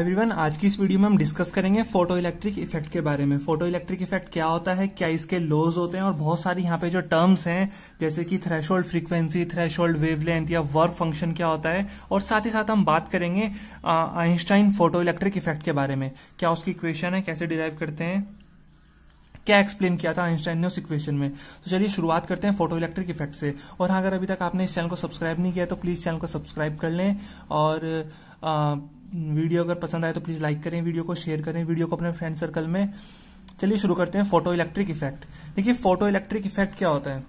everyone आज की इस वीडियो में हम डिस्कस करेंगे फोटो इलेक्ट्रिक इफेक्ट के बारे में फोटो इलेक्ट्रिक इफेक्ट क्या होता है क्या इसके लॉज होते हैं और बहुत सारी यहाँ पे जो टर्म्स हैं जैसे कि थ्रेशोल्ड फ्रीक्वेंसी थ्रेशोल्ड वेवलेंथ या वर्क फंक्शन क्या होता है और साथ ही साथ हम बात करेंगे आइंस्टाइन फोटो इलेक्ट्रिक इफेक्ट के बारे में क्या उसकी क्वेश्चन है कैसे डिराइव करते हैं क्या एक्सप्लेन किया था ने उस इक्वेशन में तो चलिए शुरुआत करते हैं फोटो इलेक्ट्रिक इफेक्ट से और हाँ अगर अभी तक आपने इस चैनल को सब्सक्राइब नहीं किया तो प्लीज चैनल को सब्सक्राइब कर लें और आ, वीडियो अगर पसंद आए तो प्लीज लाइक करें वीडियो को शेयर करें वीडियो को अपने फ्रेंड सर्कल में चलिए शुरू करते हैं फोटो इलेक्ट्रिक इफेक्ट देखिए फोटो इलेक्ट्रिक इफेक्ट क्या होता है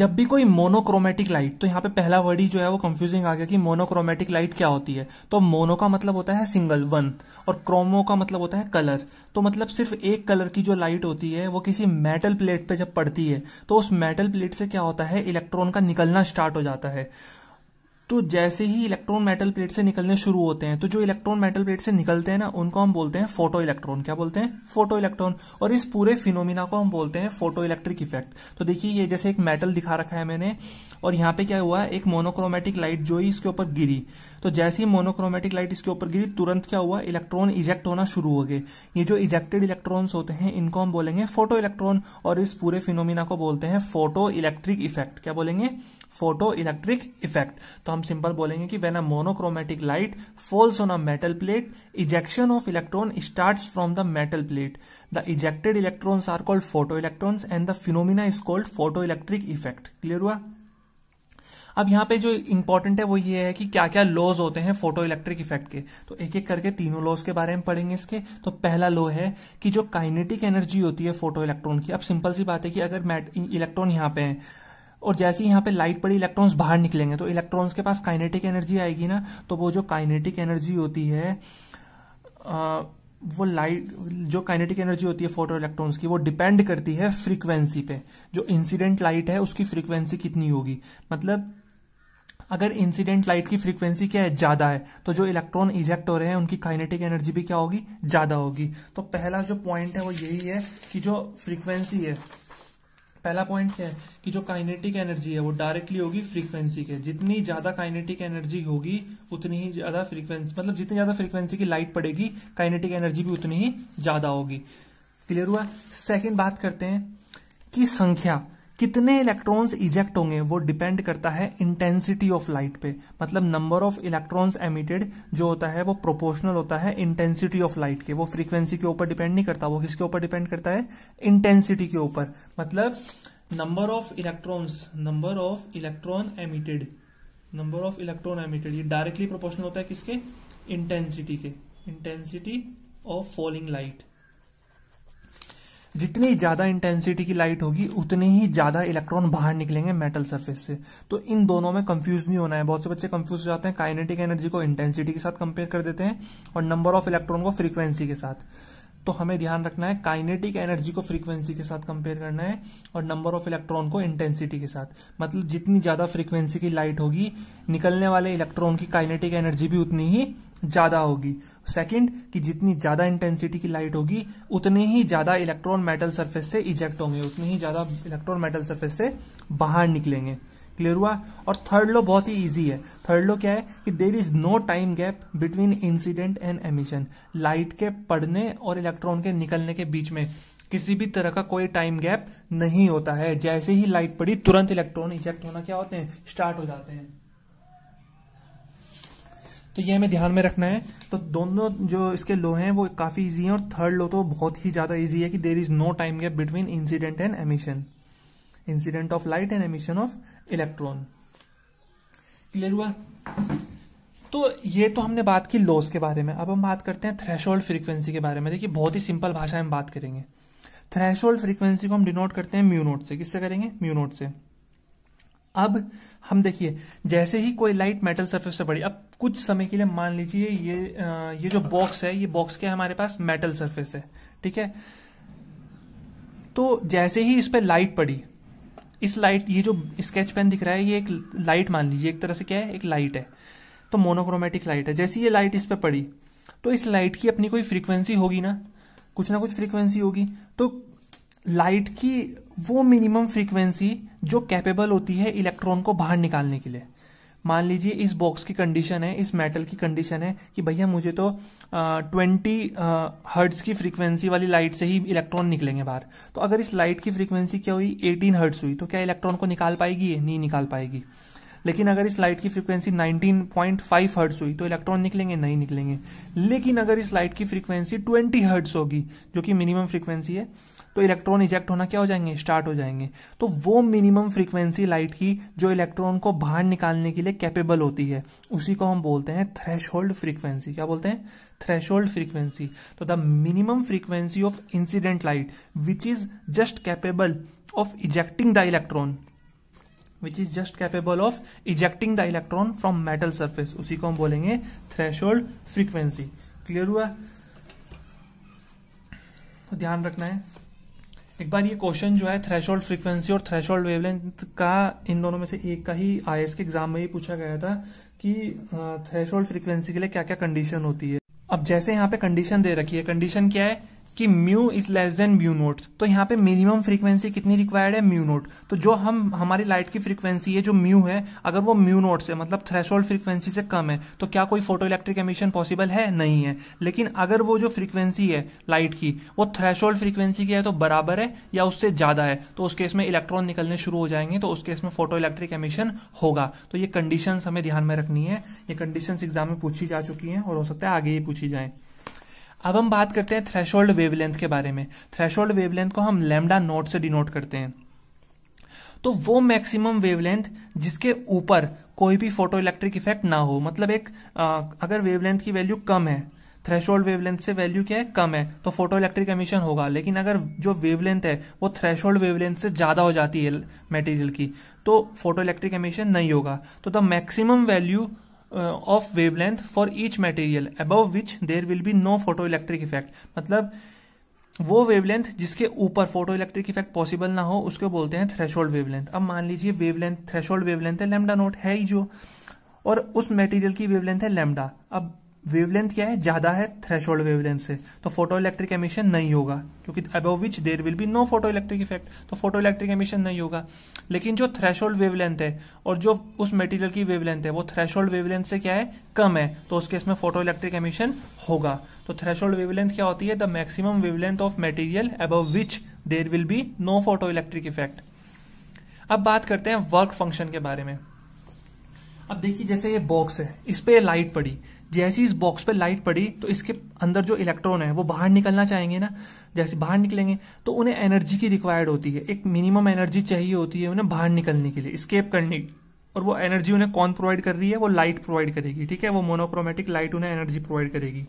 जब भी कोई मोनोक्रोमेटिक लाइट तो यहाँ पे पहला वर्ड ही जो है वो कंफ्यूजिंग आ गया कि मोनोक्रोमेटिक लाइट क्या होती है तो मोनो का मतलब होता है सिंगल वन और क्रोमो का मतलब होता है कलर तो मतलब सिर्फ एक कलर की जो लाइट होती है वो किसी मेटल प्लेट पे जब पड़ती है तो उस मेटल प्लेट से क्या होता है इलेक्ट्रॉन का निकलना स्टार्ट हो जाता है तो जैसे ही इलेक्ट्रॉन मेटल प्लेट से निकलने शुरू होते हैं तो जो इलेक्ट्रॉन मेटल प्लेट से निकलते हैं ना उनको हम बोलते हैं फोटो इलेक्ट्रॉन क्या बोलते हैं फोटो इलेक्ट्रॉन और इस पूरे फिनोमिना को हम बोलते हैं फोटो इलेक्ट्रिक इफेक्ट तो देखिए ये जैसे एक मेटल दिखा रखा है मैंने और यहाँ पे क्या हुआ एक मोनोक्रोमेटिक लाइट जो ही इसके ऊपर गिरी तो जैसे ही मोनोक्रोमेटिक लाइट इसके ऊपर गिरी तुरंत क्या हुआ इलेक्ट्रॉन इजेक्ट होना शुरू हो गए ये जो इजेक्टेड इलेक्ट्रॉन्स होते हैं इनको हम बोलेंगे फोटो इलेक्ट्रॉन और इस पूरे फिनोमिना को बोलते हैं फोटो इलेक्ट्रिक इफेक्ट क्या बोलेंगे फोटो इलेक्ट्रिक इफेक्ट तो हम सिंपल बोलेंगे कि when a monochromatic light falls on a metal plate ejection of electron start from the metal plate the ejected electrons are called photoelectrons and the phenomena is called photo electric effect clear हुआ अब यहाँ पे जो important है वो ये है कि क्या क्या लॉज होते हैं फोटो इलेक्ट्रिक इफेक्ट के तो एक एक करके तीनों लॉज के बारे में पढ़ेंगे इसके तो पहला लॉ है कि जो काइनेटिक एनर्जी होती है फोटो इलेक्ट्रॉन की अब सिंपल सी बात है कि अगर इलेक्ट्रॉन यहाँ पे है और जैसे ही यहाँ पे लाइट पड़ी इलेक्ट्रॉन्स बाहर निकलेंगे तो इलेक्ट्रॉन्स के पास काइनेटिक एनर्जी आएगी ना तो वो जो काइनेटिक एनर्जी होती है आ, वो लाइट जो काइनेटिक एनर्जी होती है फोटो इलेक्ट्रॉन्स की वो डिपेंड करती है फ्रीक्वेंसी पे जो इंसिडेंट लाइट है उसकी फ्रीक्वेंसी कितनी होगी मतलब अगर इंसिडेंट लाइट की फ्रीक्वेंसी क्या है ज्यादा है तो जो इलेक्ट्रॉन इजेक्ट हो रहे हैं उनकी काइनेटिक एनर्जी भी क्या होगी ज्यादा होगी तो पहला जो पॉइंट है वो यही है कि जो फ्रीक्वेंसी है पहला पॉइंट क्या है कि जो काइनेटिक एनर्जी है वो डायरेक्टली होगी फ्रीक्वेंसी के जितनी ज्यादा काइनेटिक एनर्जी होगी उतनी ही ज्यादा फ्रीक्वेंसी मतलब जितनी ज्यादा फ्रीक्वेंसी की लाइट पड़ेगी काइनेटिक एनर्जी भी उतनी ही ज्यादा होगी क्लियर हुआ सेकेंड बात करते हैं कि संख्या कितने इलेक्ट्रॉन्स इजेक्ट होंगे वो डिपेंड करता है इंटेंसिटी ऑफ लाइट पे मतलब नंबर ऑफ इलेक्ट्रॉन्स एमिटेड जो होता है वो प्रोपोर्शनल होता है इंटेंसिटी ऑफ लाइट के वो फ्रीक्वेंसी के ऊपर डिपेंड नहीं करता वो किसके ऊपर डिपेंड करता है इंटेंसिटी के ऊपर मतलब number of electrons number of electron emitted number of electron emitted ये डायरेक्टली प्रोपोर्शनल होता है किसके इंटेंसिटी के इंटेंसिटी ऑफ फॉलिंग लाइट जितनी ज़्यादा इंटेंसिटी की लाइट होगी उतने ही ज़्यादा इलेक्ट्रॉन बाहर निकलेंगे मेटल सरफेस से तो इन दोनों में कंफ्यूज नहीं होना है बहुत से बच्चे कंफ्यूज हो जाते हैं काइनेटिक एनर्जी को इंटेंसिटी के साथ कंपेयर कर देते हैं और नंबर ऑफ इलेक्ट्रॉन को फ्रीक्वेंसी के साथ तो हमें ध्यान रखना है काइनेटिक एनर्जी को फ्रीक्वेंसी के साथ कंपेयर करना है और नंबर ऑफ इलेक्ट्रॉन को इंटेंसिटी के साथ मतलब जितनी ज़्यादा फ्रीक्वेंसी की लाइट होगी निकलने वाले इलेक्ट्रॉन की काइनेटिक एनर्जी भी उतनी ही ज्यादा होगी सेकंड कि जितनी ज्यादा इंटेंसिटी की लाइट होगी उतने ही ज्यादा इलेक्ट्रॉन मेटल सरफेस से इजेक्ट होंगे उतने ही ज्यादा इलेक्ट्रॉन मेटल सरफेस से बाहर निकलेंगे क्लियर हुआ और थर्ड लो बहुत ही इजी है थर्ड लो क्या है कि there is no time gap between incident and emission light के पड़ने और इलेक्ट्रॉन के निकलने के बीच में किसी भी तरह का कोई टाइम गैप नहीं होता है जैसे ही लाइट पड़ी तुरंत इलेक्ट्रॉन इजेक्ट होना क्या होते हैं स्टार्ट हो जाते हैं तो ये हमें ध्यान में रखना है तो दोनों जो इसके लो हैं वो काफ़ी इजी हैं और थर्ड लो तो बहुत ही ज़्यादा इजी है कि there is no time gap between incident and emission incident of light and emission of electron clear हुआ तो ये तो हमने बात की लॉस के बारे में अब हम बात करते हैं थ्रेशोल्ड फ्रीक्वेंसी के बारे में देखिए बहुत ही सिंपल भाषा में बात करेंगे थ्रेशोल्ड फ्रीक्वेंसी को हम डिनोट करते हैं म्यूनोट से किससे करेंगे म्यूनोट से अब हम देखिए जैसे ही कोई लाइट मेटल सरफेस से पड़ी अब कुछ समय के लिए मान लीजिए ये ये जो बॉक्स है ये बॉक्स क्या हमारे पास मेटल सरफेस है ठीक है तो जैसे ही इस पर लाइट पड़ी इस लाइट ये जो स्केच पेन दिख रहा है ये एक लाइट मान लीजिए एक तरह से क्या है एक लाइट है तो मोनोक्रोमेटिक लाइट है जैसे ये लाइट इस पर पड़ी तो इस लाइट की अपनी कोई फ्रीक्वेंसी होगी ना कुछ ना कुछ फ्रीक्वेंसी होगी तो लाइट की वो मिनिमम फ्रीक्वेंसी जो कैपेबल होती है इलेक्ट्रॉन को बाहर निकालने के लिए मान लीजिए इस बॉक्स की कंडीशन है इस मेटल की कंडीशन है कि भैया मुझे तो ट्वेंटी हर्ट्स की फ्रीक्वेंसी वाली लाइट से ही इलेक्ट्रॉन निकलेंगे बाहर तो अगर इस लाइट की फ्रीक्वेंसी क्या हुई एटीन हर्ट्स हुई तो क्या इलेक्ट्रॉन को निकाल पाएगी ये नहीं निकाल पाएगी लेकिन अगर इस लाइट की फ्रीक्वेंसी 19.5 हर्ट्स हुई तो इलेक्ट्रॉन निकलेंगे नहीं निकलेंगे लेकिन अगर इस लाइट की फ्रीक्वेंसी 20 हर्ट्स होगी जो कि मिनिमम फ्रीक्वेंसी है तो इलेक्ट्रॉन इजेक्ट होना क्या हो जाएंगे स्टार्ट हो जाएंगे तो वो मिनिमम फ्रीक्वेंसी लाइट की जो इलेक्ट्रॉन को बाहर निकालने के लिए कैपेबल होती है उसी को हम बोलते हैं थ्रेश फ्रीक्वेंसी क्या बोलते हैं थ्रेश फ्रीक्वेंसी तो the minimum frequency of incident light which is just capable of ejecting the electron which is just capable of ejecting the electron from metal surface उसी को हम बोलेंगे थ्रेश फ्रीक्वेंसी क्लियर हुआ तो ध्यान रखना है एक बार ये क्वेश्चन जो है थ्रेशोल्ड फ्रीक्वेंसी और थ्रेशोल्ड वेवलेंथ का इन दोनों में से एक का ही आई के एग्जाम में ही पूछा गया था कि थ्रेशोल्ड फ्रीक्वेंसी के लिए क्या क्या कंडीशन होती है अब जैसे यहाँ पे कंडीशन दे रखी है कंडीशन क्या है कि mu is less than mu naught तो यहाँ पे मिनिमम फ्रीक्वेंसी कितनी रिक्वायर्ड है म्यू नोट तो जो हम हमारी लाइट की फ्रीक्वेंसी है जो म्यू है अगर वो म्यू नोट से मतलब थ्रेशोल्ड फ्रीक्वेंसी से कम है तो क्या कोई फोटो इलेक्ट्रिक एमिशन पॉसिबल है नहीं है लेकिन अगर वो जो फ्रीक्वेंसी है लाइट की वो थ्रेशोल्ड फ्रीक्वेंसी की है तो बराबर है या उससे ज्यादा है तो उस केस में इलेक्ट्रॉन निकलने शुरू हो जाएंगे तो उस केस में फोटो इलेक्ट्रिक एमिशन होगा तो ये कंडीशन हमें ध्यान में रखनी है ये कंडीशन एग्जाम में पूछी जा चुकी है और हो सकता है आगे ही पूछी जाए अब हम बात करते हैं थ्रेशोल्ड वेवलेंथ के बारे में थ्रेशोल्ड वेवलेंथ को हम लेमडा नोट से डिनोट करते हैं तो वो मैक्सिमम वेवलेंथ जिसके ऊपर कोई भी फोटो इलेक्ट्रिक इफेक्ट ना हो मतलब एक आ, अगर वेवलेंथ की वैल्यू कम है थ्रेशोल्ड वेवलेंथ से वैल्यू क्या है कम है तो फोटो इलेक्ट्रिक एमिशन होगा लेकिन अगर जो वेवलेंथ है वो थ्रेशोल्ड वेवलेंथ से ज़्यादा हो जाती है मटेरियल की तो फोटो इलेक्ट्रिक एमिशन नहीं होगा तो the maximum value of wavelength for each material above which there will be no photo electric effect मतलब वो वेवलेंथ जिसके ऊपर फोटो इलेक्ट्रिक इफेक्ट पॉसिबल ना हो उसको बोलते हैं थ्रेशोल्ड वेवलेंथ अब मान लीजिए वेवलेंथ थ्रेशोल्ड वेवलेंथ है लेमडा नोट है ही जो और उस मटेरियल की वेवलेंथ है लेमडा अब वेवलेंथ क्या है ज्यादा है थ्रेशोल्ड वेवलेंथ से तो फोटो इलेक्ट्रिक एमिशन नहीं होगा क्योंकि above which there will be no photo electric effect तो फोटो इलेक्ट्रिक एमिशन नहीं होगा लेकिन जो थ्रेशोल्ड वेवलेंथ है और जो उस मटेरियल की वेवलेंथ है वो थ्रेशोल्ड वेवलेंथ से क्या है कम है तो उसके इसमें फोटो इलेक्ट्रिक एमिशन होगा तो थ्रेशोल्ड वेवलेंथ क्या होती है the maximum wavelength of material above which there will be no photo electric effect अब बात करते हैं वर्क फंक्शन के बारे में अब देखिए जैसे ये बॉक्स है इस पे लाइट पड़ी जैसे इस बॉक्स पे लाइट पड़ी तो इसके अंदर जो इलेक्ट्रॉन है वो बाहर निकलना चाहेंगे ना जैसे बाहर निकलेंगे तो उन्हें एनर्जी की रिक्वायर्ड होती है एक मिनिमम एनर्जी चाहिए होती है उन्हें बाहर निकलने के लिए स्केप करने और वो एनर्जी उन्हें कौन प्रोवाइड कर रही है वो लाइट प्रोवाइड करेगी ठीक है वो मोनोक्रोमेटिक लाइट उन्हें एनर्जी प्रोवाइड करेगी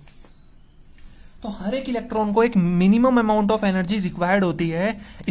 तो हर एक इलेक्ट्रॉन को एक minimum amount of energy required होती है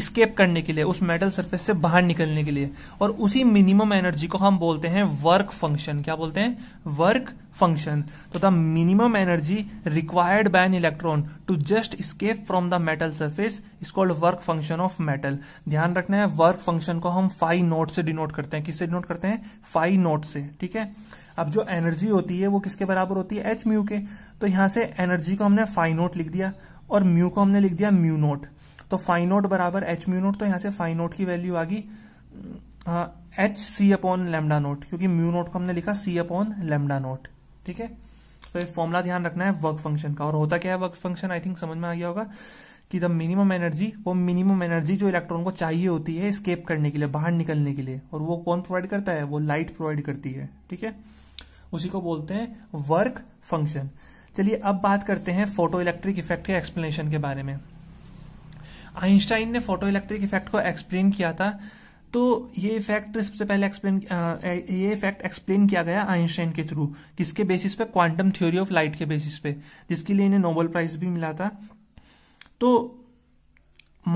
स्केप करने के लिए उस मेटल सरफेस से बाहर निकलने के लिए और उसी मिनिमम एनर्जी को हम बोलते हैं वर्क फंक्शन क्या बोलते हैं वर्क फंक्शन तो the minimum energy required by an electron to just escape from the metal surface is called work function of metal ध्यान रखना है वर्क फंक्शन को हम फाइव नोट से डिनोट करते हैं किससे डिनोट करते हैं फाइव नोट से ठीक है अब जो एनर्जी होती है वो किसके बराबर होती है एच म्यू के तो यहां से एनर्जी को हमने फाइनोट लिख दिया और म्यू को हमने लिख दिया म्यू नोट तो फाइनोट बराबर एच म्यू नोट तो यहां से फाइनोट की वैल्यू आ गई H C upon lambda naught क्योंकि म्यू नोट को हमने लिखा सी अपॉन लेमडा नोट ठीक है तो एक फॉर्मुला ध्यान रखना है वर्क फंक्शन का और होता क्या है वर्क फंक्शन आई थिंक समझ में आ गया होगा कि द मिनिमम एनर्जी वो मिनिमम एनर्जी जो इलेक्ट्रॉन को चाहिए होती है स्केप करने के लिए बाहर निकलने के लिए और वो कौन प्रोवाइड करता है वो लाइट प्रोवाइड करती है ठीक है उसी को बोलते हैं वर्क फंक्शन चलिए अब बात करते हैं फोटो इलेक्ट्रिक इफेक्ट के एक्सप्लेनेशन के बारे में आइंस्टाइन ने फोटो इलेक्ट्रिक इफेक्ट को एक्सप्लेन किया था तो ये इफेक्ट सबसे पहले एक्सप्लेन ये इफेक्ट एक्सप्लेन किया गया आइंस्टाइन के थ्रू किसके बेसिस पे क्वांटम थ्योरी ऑफ लाइट के बेसिस पे जिसके लिए इन्हें नोबेल प्राइज भी मिला था तो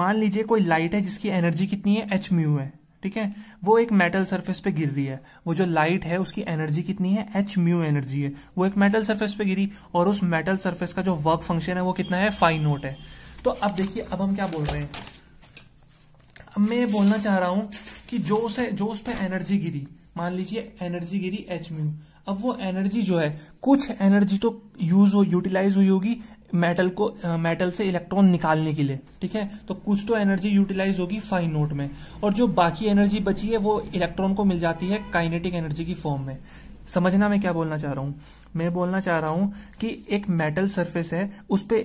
मान लीजिए कोई लाइट है जिसकी एनर्जी कितनी है एच म्यू है ठीक है वो एक मेटल सरफेस पे गिर रही है वो जो लाइट है उसकी एनर्जी कितनी है एच म्यू एनर्जी है वो एक मेटल सरफेस पे गिरी और उस मेटल सरफेस का जो वर्क फंक्शन है वो कितना है फाइन नोट है तो अब देखिए अब हम क्या बोल रहे हैं अब मैं ये बोलना चाह रहा हूं कि जो उसे जो उस पर एनर्जी गिरी मान लीजिए एनर्जी गिरी एच म्यू अब वो एनर्जी जो है कुछ एनर्जी तो यूज हो यूटिलाइज हुई होगी मेटल को मेटल से इलेक्ट्रॉन निकालने के लिए ठीक है तो कुछ तो एनर्जी यूटिलाइज होगी फाइन नोट में और जो बाकी एनर्जी बची है वो इलेक्ट्रॉन को मिल जाती है काइनेटिक एनर्जी की फॉर्म में समझना मैं क्या बोलना चाह रहा हूं मैं बोलना चाह रहा हूं कि एक मेटल सरफेस है उस पर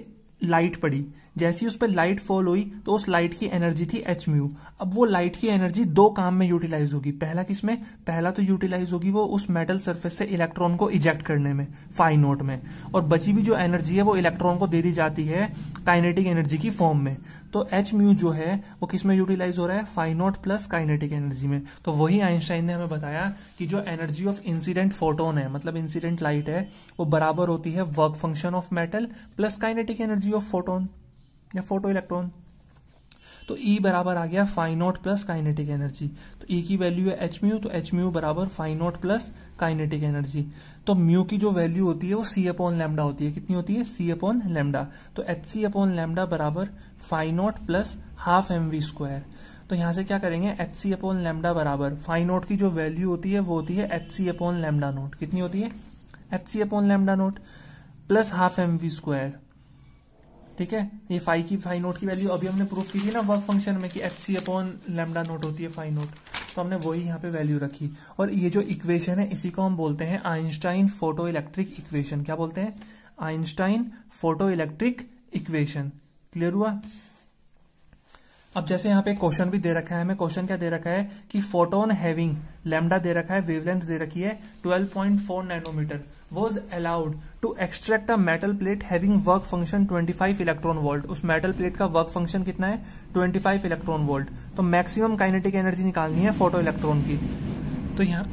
लाइट पड़ी जैसी उस पर लाइट फॉल हुई तो उस लाइट की एनर्जी थी एच म्यू अब वो लाइट की एनर्जी दो काम में यूटिलाइज होगी पहला किसमें पहला तो यूटिलाइज होगी वो उस मेटल सरफेस से इलेक्ट्रॉन को इजेक्ट करने में फाइन नोट में और बची हुई जो एनर्जी है वो इलेक्ट्रॉन को दे दी जाती है काइनेटिक एनर्जी की फॉर्म में तो एच म्यू जो है वो किसमें यूटिलाइज हो रहा है फाइनोट प्लस काइनेटिक एनर्जी में तो वही आइंस्टाइन ने हमें बताया कि जो एनर्जी ऑफ इंसिडेंट फोटोन है मतलब इंसिडेंट लाइट है वो बराबर होती है work function of metal plus kinetic energy of photon या फोटो इलेक्ट्रॉन तो E बराबर आ गया फाइनोट प्लस काइनेटिक एनर्जी तो E की वैल्यू है एच म्यू तो एच म्यू बराबर फाइनोट प्लस काइनेटिक एनर्जी तो म्यू की जो वैल्यू होती है वो सी अपॉन लेमडा होती है कितनी होती है सी अपॉन लेमडा तो एच सी अपॉन लेमडा बराबर phi naught plus half M V square तो यहां से क्या करेंगे एच सी अपॉन लेमडा बराबर फाइनोट की जो वैल्यू होती है वो होती है H C upon lambda naught कितनी होती है H C upon lambda naught plus half M V square ठीक है ये फाइव की फाइव नोट की वैल्यू अभी हमने प्रूफ की थी ना वर्क फंक्शन में कि F C upon lambda naught होती है फाइव नोट तो हमने वही यहाँ पे वैल्यू रखी और ये जो इक्वेशन है इसी को हम बोलते हैं आइंस्टाइन फोटो इलेक्ट्रिक इक्वेशन क्या बोलते हैं Einstein photo electric equation clear हुआ अब जैसे यहाँ पे क्वेश्चन भी दे रखा है हमें क्वेश्चन क्या दे रखा है कि फोटोन हैविंग लेमडा दे रखा है वेवलेंथ दे रखी है four nanometre was allowed to extract a metal plate having work function 25 electron volt उस मेटल प्लेट का वर्क फंक्शन कितना है 25 इलेक्ट्रॉन वोल्ट तो मैक्सिमम काइनेटिक एनर्जी निकालनी है फोटो इलेक्ट्रॉन की तो यहाँ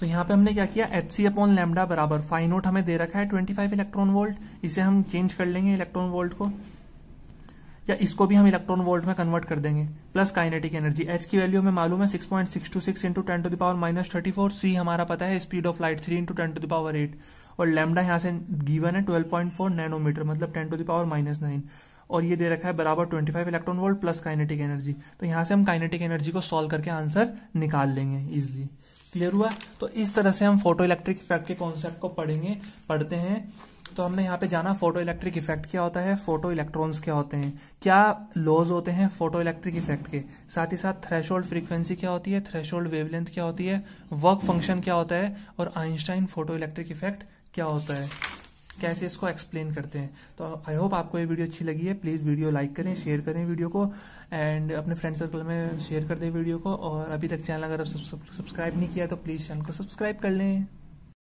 तो यहाँ पे हमने क्या किया एच सी अपॉन लेमडा बराबर फाइनोट हमें दे रखा है 25 इलेक्ट्रॉन वोल्ट इसे हम चेंज कर लेंगे इलेक्ट्रॉन वोल्ट को या इसको भी हम इलेक्ट्रॉन वोल्ट में कन्वर्ट कर देंगे प्लस काइनेटिक एनर्जी एच की वैल्यू हमें मालूम है six point six two six into ten to the power minus thirty four C हमारा पता है speed of light three into ten to the power eight और लेमडा यहाँ से गिवन है ट्वेल्व पॉइंट फोर नैनोमीटर मतलब ten to the power minus nine और ये दे रखा है बराबर twenty five electron volt plus kinetic energy तो यहाँ से हम काइनेटिक एनर्जी को सोल्व करके आंसर निकाल लेंगे इजिली क्लियर हुआ तो इस तरह से हम फोटो इलेक्ट्रिक इफेक्ट के कॉन्सेप्ट को पढ़ेंगे पढ़ते हैं तो हमने यहाँ पे जाना फोटो इलेक्ट्रिक इफेक्ट क्या होता है फोटो इलेक्ट्रॉन्स क्या होते हैं क्या लॉज होते हैं फोटो इलेक्ट्रिक इफेक्ट के साथ ही साथ थ्रेशोल्ड फ्रीक्वेंसी क्या होती है थ्रेशोल्ड वेवलेंथ क्या होती है वर्क फंक्शन क्या होता है और आइंस्टाइन फोटो इलेक्ट्रिक इफेक्ट क्या होता है कैसे इसको एक्सप्लेन करते हैं तो आई होप आपको ये वीडियो अच्छी लगी है प्लीज़ वीडियो लाइक करें शेयर करें वीडियो को एंड अपने फ्रेंड सर्कल में शेयर कर दें वीडियो को और अभी तक चैनल अगर सब्सक्राइब नहीं किया तो प्लीज़ चैनल को सब्सक्राइब कर लें